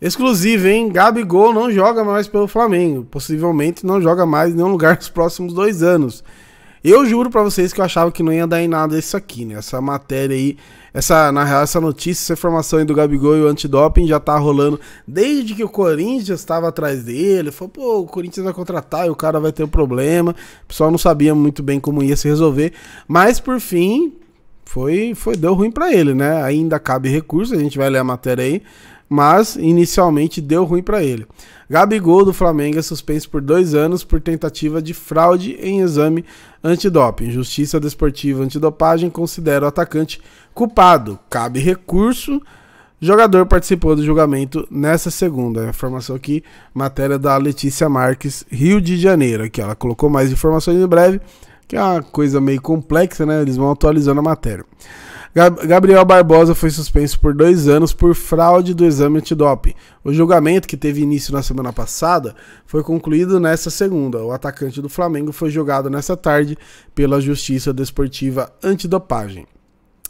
Exclusivo, hein? Gabigol não joga mais pelo Flamengo. Possivelmente não joga mais em nenhum lugar nos próximos dois anos. Eu juro para vocês que eu achava que não ia dar em nada isso aqui, né? Essa matéria aí, essa, na real, essa notícia, essa informação aí do Gabigol e o antidoping já tá rolando desde que o Corinthians estava atrás dele. Falou, pô, o Corinthians vai contratar e o cara vai ter um problema. O pessoal não sabia muito bem como ia se resolver. Mas por fim, foi, foi deu ruim para ele, né? Ainda cabe recurso, a gente vai ler a matéria aí, mas inicialmente deu ruim para ele. Gabigol do Flamengo é suspenso por dois anos por tentativa de fraude em exame antidoping. Justiça Desportiva Antidopagem considera o atacante culpado. Cabe recurso. Jogador participou do julgamento nessa segunda. Informação aqui, matéria da Letícia Marques, Rio de Janeiro. Aqui ela colocou mais informações em breve, que é uma coisa meio complexa, né? Eles vão atualizando a matéria. Gabriel Barbosa foi suspenso por dois anos por fraude do exame antidoping. O julgamento, que teve início na semana passada, foi concluído nesta segunda. O atacante do Flamengo foi julgado nesta tarde pela Justiça Desportiva Antidopagem.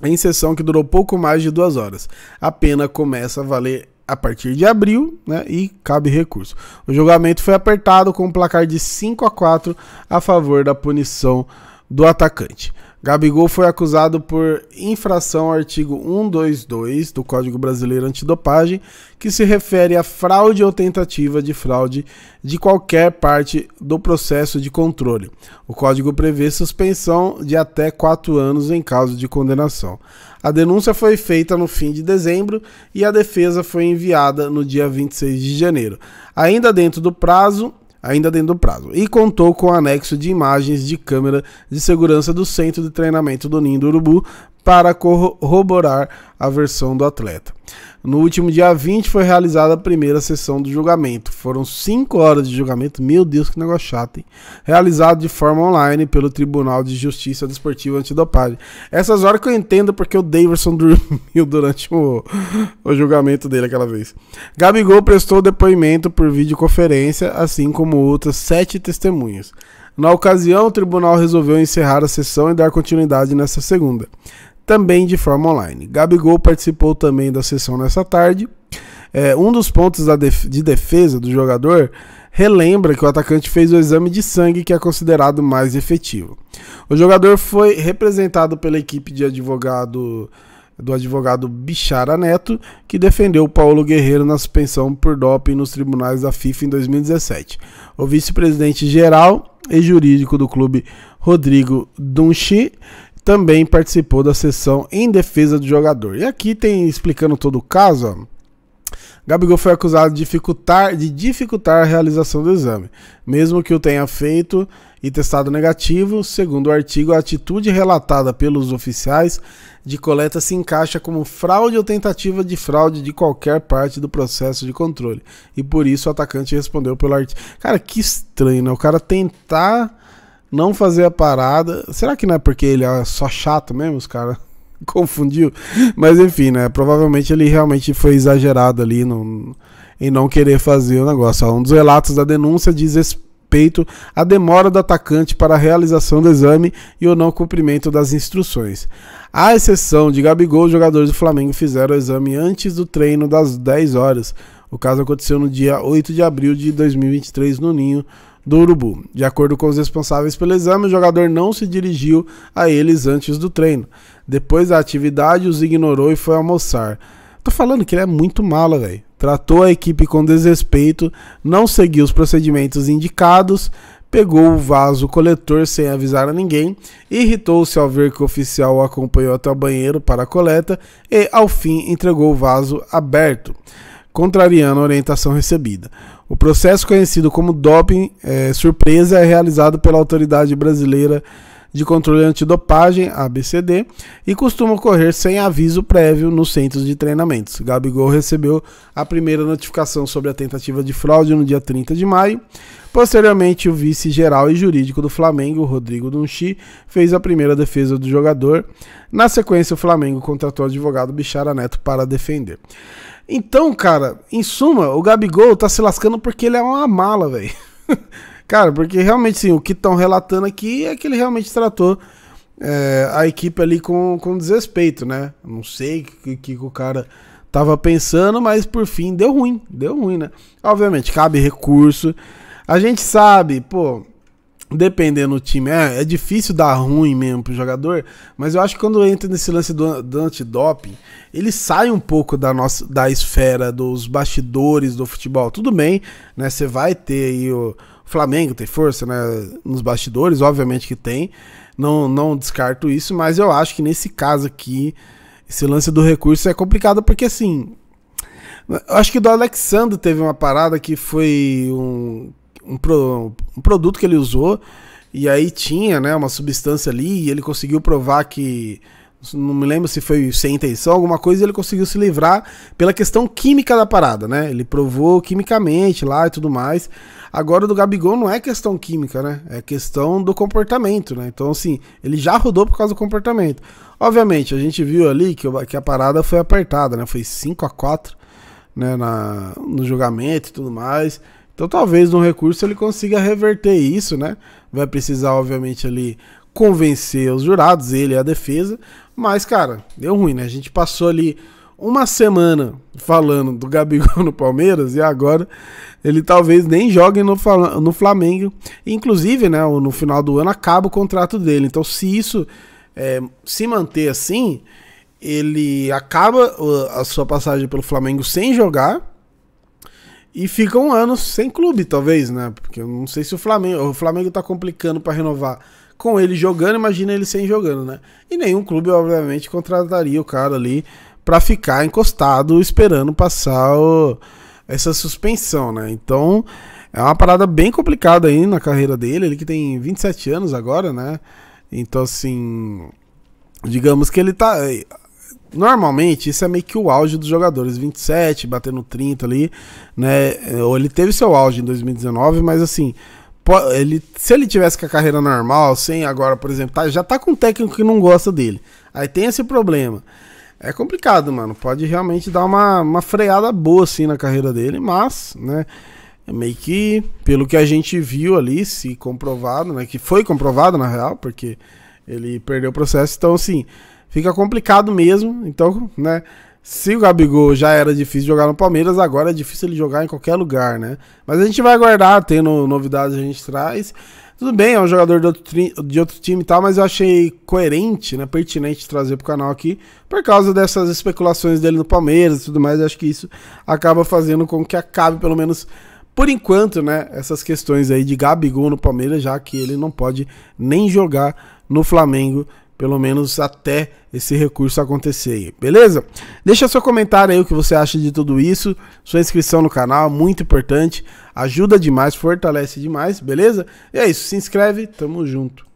Em sessão que durou pouco mais de duas horas. A pena começa a valer a partir de abril né, e cabe recurso. O julgamento foi apertado com um placar de 5 a 4 a favor da punição do atacante. Gabigol foi acusado por infração ao artigo 122 do Código Brasileiro Antidopagem, que se refere a fraude ou tentativa de fraude de qualquer parte do processo de controle. O código prevê suspensão de até quatro anos em caso de condenação. A denúncia foi feita no fim de dezembro e a defesa foi enviada no dia 26 de janeiro. Ainda dentro do prazo, ainda dentro do prazo, e contou com o anexo de imagens de câmera de segurança do centro de treinamento do Ninho do Urubu para corroborar a versão do atleta. No último dia 20 foi realizada a primeira sessão do julgamento. Foram 5 horas de julgamento, meu Deus, que negócio chato, hein? Realizado de forma online pelo Tribunal de Justiça Desportiva Antidopagem. Essas horas que eu entendo porque o Davidson dormiu durante o, o julgamento dele aquela vez. Gabigol prestou depoimento por videoconferência, assim como outras sete testemunhas. Na ocasião, o tribunal resolveu encerrar a sessão e dar continuidade nessa segunda também de forma online. Gabigol participou também da sessão nessa tarde. É, um dos pontos de defesa do jogador relembra que o atacante fez o exame de sangue que é considerado mais efetivo. O jogador foi representado pela equipe de advogado do advogado Bichara Neto, que defendeu Paulo Guerreiro na suspensão por doping nos tribunais da FIFA em 2017. O vice-presidente geral e jurídico do clube, Rodrigo Dunchi, também participou da sessão em defesa do jogador. E aqui tem explicando todo o caso. Ó. Gabigol foi acusado de dificultar, de dificultar a realização do exame, mesmo que o tenha feito e testado negativo. Segundo o artigo, a atitude relatada pelos oficiais de coleta se encaixa como fraude ou tentativa de fraude de qualquer parte do processo de controle. E por isso o atacante respondeu pelo artigo. Cara, que estranho, né? O cara tentar não fazer a parada. Será que não é porque ele é só chato mesmo, os caras? Confundiu. Mas enfim, né? Provavelmente ele realmente foi exagerado ali no, em não querer fazer o negócio. Um dos relatos da denúncia diz respeito à demora do atacante para a realização do exame e o não cumprimento das instruções. À exceção de Gabigol, os jogadores do Flamengo fizeram o exame antes do treino das 10 horas. O caso aconteceu no dia 8 de abril de 2023 no Ninho, do urubu. De acordo com os responsáveis pelo exame, o jogador não se dirigiu a eles antes do treino. Depois da atividade, os ignorou e foi almoçar. Tô falando que ele é muito mala, velho. Tratou a equipe com desrespeito, não seguiu os procedimentos indicados, pegou o vaso coletor sem avisar a ninguém, irritou-se ao ver que o oficial o acompanhou até o banheiro para a coleta e, ao fim, entregou o vaso aberto, contrariando a orientação recebida. O processo conhecido como doping é, surpresa é realizado pela Autoridade Brasileira de Controle Antidopagem, ABCD, e costuma ocorrer sem aviso prévio nos centros de treinamentos. Gabigol recebeu a primeira notificação sobre a tentativa de fraude no dia 30 de maio. Posteriormente, o vice-geral e jurídico do Flamengo, Rodrigo Dunchi, fez a primeira defesa do jogador. Na sequência, o Flamengo contratou o advogado Bichara Neto para defender. Então, cara, em suma, o Gabigol tá se lascando porque ele é uma mala, velho. Cara, porque realmente sim, o que estão relatando aqui é que ele realmente tratou é, a equipe ali com, com desrespeito, né? Não sei o que, que, o cara tava pensando, mas por fim deu ruim, deu ruim, né? Obviamente, cabe recurso. A gente sabe, pô, dependendo do time, é, é difícil dar ruim mesmo pro jogador, mas eu acho que quando entra nesse lance do, do antidoping, ele sai um pouco da nossa da esfera dos bastidores do futebol. Tudo bem, né? Você vai ter aí o Flamengo tem força né, nos bastidores, obviamente que tem. Não, não descarto isso, mas eu acho que nesse caso aqui, esse lance do recurso é complicado, porque assim. Eu acho que do Alexandre teve uma parada que foi um, um, pro, um produto que ele usou, e aí tinha né, uma substância ali, e ele conseguiu provar que não me lembro se foi sem intenção, alguma coisa, ele conseguiu se livrar pela questão química da parada, né? Ele provou quimicamente lá e tudo mais. Agora do Gabigol não é questão química, né? É questão do comportamento, né? Então, assim, ele já rodou por causa do comportamento. Obviamente, a gente viu ali que, que a parada foi apertada, né? Foi 5 a 4 né? Na, no julgamento e tudo mais. Então, talvez no recurso ele consiga reverter isso, né? Vai precisar, obviamente, ali convencer os jurados, ele a defesa, mas, cara, deu ruim, né? A gente passou ali uma semana falando do Gabigol no Palmeiras e agora ele talvez nem jogue no, no Flamengo. Inclusive, né, no final do ano acaba o contrato dele. Então, se isso é, se manter assim, ele acaba a sua passagem pelo Flamengo sem jogar e fica um ano sem clube, talvez, né? Porque eu não sei se o Flamengo, o Flamengo tá complicando para renovar com ele jogando, imagina ele sem jogando, né? E nenhum clube, obviamente, contrataria o cara ali para ficar encostado esperando passar o... essa suspensão, né? Então é uma parada bem complicada aí na carreira dele, ele que tem 27 anos agora, né? Então, assim, digamos que ele tá. É, normalmente, isso é meio que o auge dos jogadores, 27, batendo 30 ali, né? Ou ele teve seu auge em 2019, mas assim, ele, se ele tivesse com a carreira normal, sem agora, por exemplo, tá, já tá com um técnico que não gosta dele. Aí tem esse problema. É complicado, mano. Pode realmente dar uma, uma freada boa, assim, na carreira dele, mas, né? É meio que, pelo que a gente viu ali, se comprovado, né? Que foi comprovado, na real, porque ele perdeu o processo. Então, assim, fica complicado mesmo. Então, né? Se o Gabigol já era difícil jogar no Palmeiras, agora é difícil ele jogar em qualquer lugar, né? Mas a gente vai aguardar, tendo novidades a gente traz. Tudo bem, é um jogador de outro, de outro time e tal, mas eu achei coerente, né, pertinente trazer pro canal aqui, por causa dessas especulações dele no Palmeiras e tudo mais. Eu acho que isso acaba fazendo com que acabe, pelo menos por enquanto, né, essas questões aí de Gabigol no Palmeiras, já que ele não pode nem jogar no Flamengo pelo menos até esse recurso acontecer, beleza? Deixa seu comentário aí o que você acha de tudo isso, sua inscrição no canal, muito importante, ajuda demais, fortalece demais, beleza? E é isso, se inscreve, tamo junto.